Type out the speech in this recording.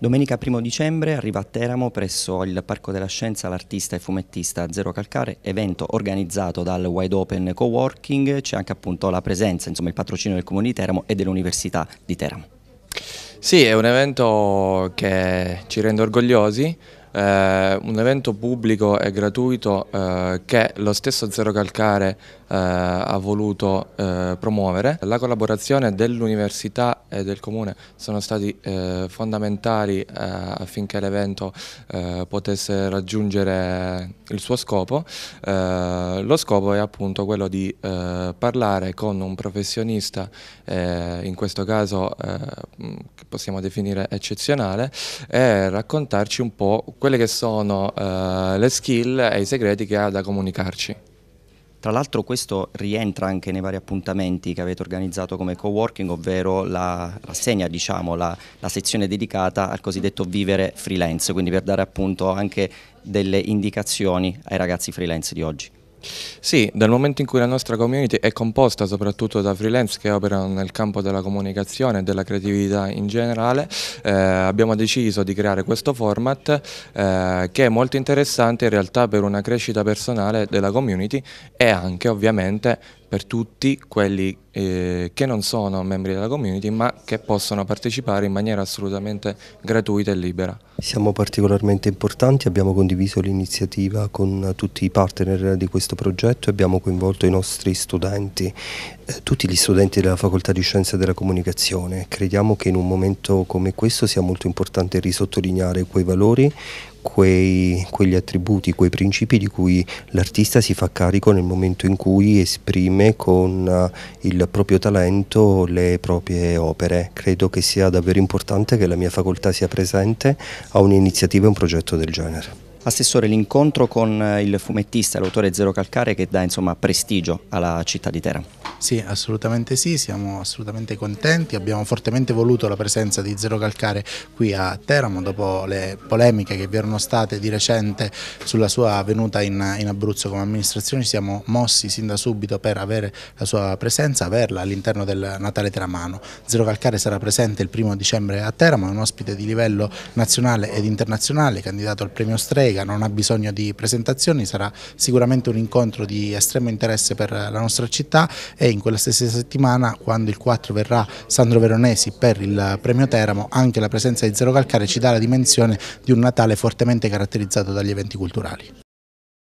Domenica 1 dicembre arriva a Teramo presso il Parco della Scienza l'artista e fumettista Zero Calcare, evento organizzato dal Wide Open Coworking, c'è anche appunto la presenza, insomma il patrocinio del Comune di Teramo e dell'Università di Teramo. Sì, è un evento che ci rende orgogliosi eh, un evento pubblico e gratuito eh, che lo stesso Zero Calcare eh, ha voluto eh, promuovere. La collaborazione dell'università e del comune sono stati eh, fondamentali eh, affinché l'evento potesse raggiungere il suo scopo. lo scopo è appunto quello di parlare con un professionista, in questo caso che possiamo definire eccezionale, e raccontarci un po' quelle che sono eh, le skill e i segreti che ha da comunicarci. Tra l'altro questo rientra anche nei vari appuntamenti che avete organizzato come co-working, ovvero la rassegna, diciamo, la, la sezione dedicata al cosiddetto vivere freelance, quindi per dare appunto anche delle indicazioni ai ragazzi freelance di oggi. Sì, dal momento in cui la nostra community è composta soprattutto da freelance che operano nel campo della comunicazione e della creatività in generale, eh, abbiamo deciso di creare questo format eh, che è molto interessante in realtà per una crescita personale della community e anche ovviamente per tutti quelli eh, che non sono membri della community ma che possono partecipare in maniera assolutamente gratuita e libera. Siamo particolarmente importanti, abbiamo condiviso l'iniziativa con tutti i partner di questo progetto e abbiamo coinvolto i nostri studenti, eh, tutti gli studenti della Facoltà di Scienze della Comunicazione. Crediamo che in un momento come questo sia molto importante risottolineare quei valori, quei, quegli attributi, quei principi di cui l'artista si fa carico nel momento in cui esprime con eh, il proprio talento le proprie opere. Credo che sia davvero importante che la mia facoltà sia presente a un'iniziativa e un progetto del genere. Assessore, l'incontro con eh, il fumettista, l'autore Zero Calcare che dà insomma, prestigio alla città di Teramo. Sì, assolutamente sì, siamo assolutamente contenti, abbiamo fortemente voluto la presenza di Zero Calcare qui a Teramo dopo le polemiche che vi erano state di recente sulla sua venuta in, in Abruzzo come amministrazione, Ci siamo mossi sin da subito per avere la sua presenza, averla all'interno del Natale Teramano. Zero Calcare sarà presente il primo dicembre a Teramo, è un ospite di livello nazionale ed internazionale, candidato al premio Strega, non ha bisogno di presentazioni, sarà sicuramente un incontro di estremo interesse per la nostra città e in quella stessa settimana quando il 4 verrà Sandro Veronesi per il premio Teramo anche la presenza di Zero Calcare ci dà la dimensione di un Natale fortemente caratterizzato dagli eventi culturali.